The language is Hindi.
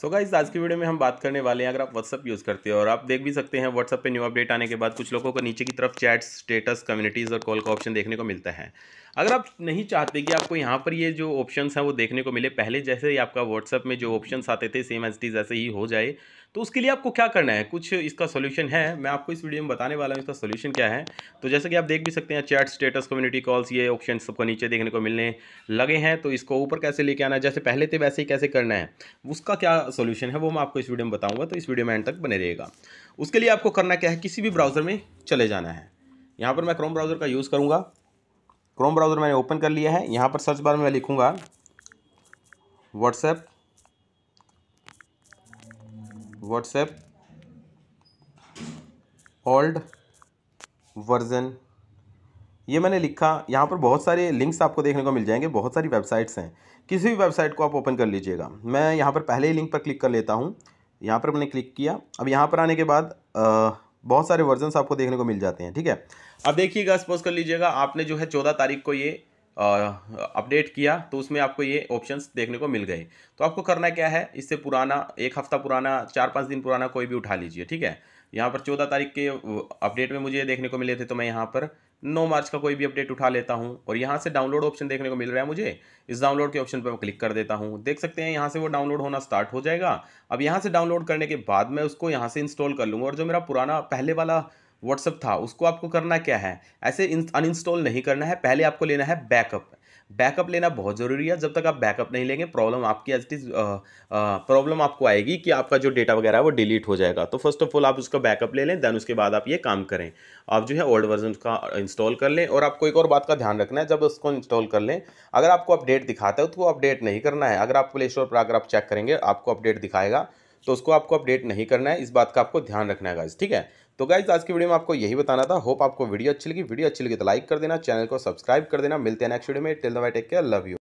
सो so गाइज आज की वीडियो में हम बात करने वाले हैं अगर आप व्हाट्सअप यूज़ करते हो और आप देख भी सकते हैं व्हाट्सअप पे न्यू अपडेट आने के बाद कुछ लोगों को नीचे की तरफ चैट्स स्टेटस कम्युनिटीज़ और कॉल का ऑप्शन देखने को मिलता है अगर आप नहीं चाहते कि आपको यहाँ पर ये जो ऑप्शन हैं वो देखने को मिले पहले जैसे ही आपका व्हाट्सअप में जो ऑप्शन आते थे सेम एज टीज ऐसे ही हो जाए तो उसके लिए आपको क्या करना है कुछ इसका सोल्यूशन है मैं आपको इस वीडियो में बताने वाला हूँ इसका सोल्यूशन क्या है तो जैसे कि आप देख भी सकते हैं चैट स्टेटस कम्युनिटी कॉल्स ये ऑप्शन सबको नीचे देखने को मिलने लगे हैं तो इसको ऊपर कैसे लेके आना है जैसे पहले थे वैसे ही कैसे करना है उसका क्या सोल्यूशन है वो मैं आपको इस वीडियो में बताऊँगा तो इस वीडियो में एंड तक बने रहेगा उसके लिए आपको करना क्या है किसी भी ब्राउज़र में चले जाना है यहाँ पर मैं क्रोम ब्राउज़र का यूज़ करूँगा क्रोम ब्राउज़र मैंने ओपन कर लिया है यहाँ पर सर्च बार में मैं लिखूँगा व्हाट्सएप व्हाट्सएप ओल्ड वर्जन ये मैंने लिखा यहाँ पर बहुत सारे लिंक्स आपको देखने को मिल जाएंगे बहुत सारी वेबसाइट्स हैं किसी भी वेबसाइट को आप ओपन कर लीजिएगा मैं यहाँ पर पहले ही लिंक पर क्लिक कर लेता हूँ यहाँ पर मैंने क्लिक किया अब यहाँ पर आने के बाद बहुत सारे वर्जनस आपको देखने को मिल जाते हैं ठीक है अब देखिएगा सपोज कर लीजिएगा आपने जो है चौदह तारीख को ये अपडेट किया तो उसमें आपको ये ऑप्शंस देखने को मिल गए तो आपको करना क्या है इससे पुराना एक हफ़्ता पुराना चार पाँच दिन पुराना कोई भी उठा लीजिए ठीक है यहाँ पर चौदह तारीख के अपडेट में मुझे देखने को मिले थे तो मैं यहाँ पर नौ मार्च का कोई भी अपडेट उठा लेता हूँ और यहाँ से डाउनलोड ऑप्शन देखने को मिल रहा है मुझे इस डाउनलोड के ऑप्शन पर मैं क्लिक कर देता हूँ देख सकते हैं यहाँ से वो डाउनलोड होना स्टार्ट हो जाएगा अब यहाँ से डाउनलोड करने के बाद मैं उसको यहाँ से इंस्टॉल कर लूँगा और जो मेरा पुराना पहले वाला व्हाट्सअप था उसको आपको करना क्या है ऐसे अनइंस्टॉल नहीं करना है पहले आपको लेना है बैकअप बैकअप लेना बहुत ज़रूरी है जब तक आप बैकअप नहीं लेंगे प्रॉब्लम आपकी एज इज प्रॉब्लम आपको आएगी कि आपका जो डेटा वगैरह है वो डिलीट हो जाएगा तो फर्स्ट ऑफ ऑल आप उसका बैकअप ले लें देन उसके बाद आप ये काम करें आप जो है ओल्ड वर्जन का इंस्टॉल कर लें और आपको एक और बात का ध्यान रखना है जब उसको इंस्टॉल कर लें अगर आपको अपडेट दिखाता है तो अपडेट नहीं करना है अगर आप प्ले स्टोर पर अगर आप चेक करेंगे आपको अपडेट दिखाएगा तो उसको आपको अपडेट नहीं करना है इस बात का आपको ध्यान रखना है गाइज ठीक है तो गाइज आज की वीडियो में आपको यही बताना था होप आपको वीडियो अच्छी लगी वीडियो अच्छी लगी तो लाइक कर देना चैनल को सब्सक्राइब कर देना मिलते हैं नेक्स्ट वीडियो में till the bye take care love you